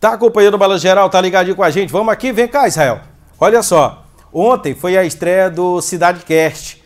Tá acompanhando o Balanço Geral, tá ligadinho com a gente? Vamos aqui, vem cá, Israel. Olha só, ontem foi a estreia do Cidadecast,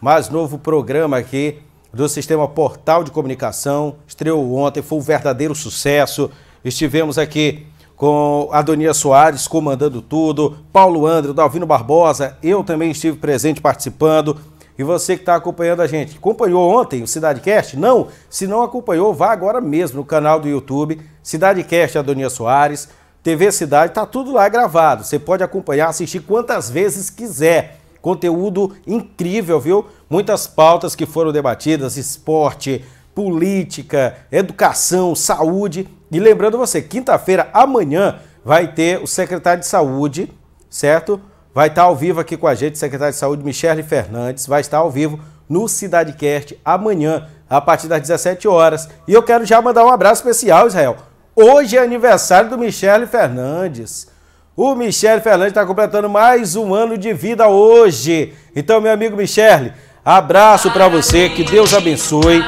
mais novo programa aqui do Sistema Portal de Comunicação. Estreou ontem, foi um verdadeiro sucesso. Estivemos aqui com Adonia Soares comandando tudo, Paulo André, Dalvino Barbosa, eu também estive presente participando. E você que está acompanhando a gente, acompanhou ontem o CidadeCast? Não? Se não acompanhou, vá agora mesmo no canal do YouTube, CidadeCast Adonia Soares, TV Cidade, tá tudo lá gravado. Você pode acompanhar, assistir quantas vezes quiser. Conteúdo incrível, viu? Muitas pautas que foram debatidas, esporte, política, educação, saúde. E lembrando você, quinta-feira, amanhã, vai ter o secretário de saúde, certo? vai estar ao vivo aqui com a gente, secretário de Saúde Michele Fernandes, vai estar ao vivo no Cidadecast amanhã, a partir das 17 horas. E eu quero já mandar um abraço especial, Israel. Hoje é aniversário do Michele Fernandes. O Michele Fernandes está completando mais um ano de vida hoje. Então, meu amigo Michele, abraço para você, que Deus abençoe,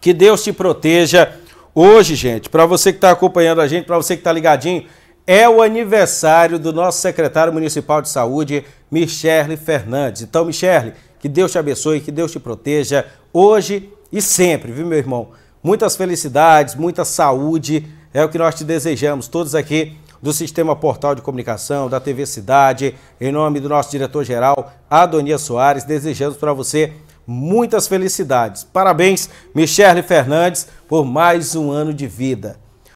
que Deus te proteja. Hoje, gente, para você que está acompanhando a gente, para você que está ligadinho, é o aniversário do nosso secretário municipal de saúde, Michele Fernandes. Então, Michele, que Deus te abençoe, que Deus te proteja hoje e sempre, viu, meu irmão? Muitas felicidades, muita saúde, é o que nós te desejamos, todos aqui do Sistema Portal de Comunicação, da TV Cidade, em nome do nosso diretor-geral, Adonia Soares, desejamos para você muitas felicidades. Parabéns, Michele Fernandes, por mais um ano de vida.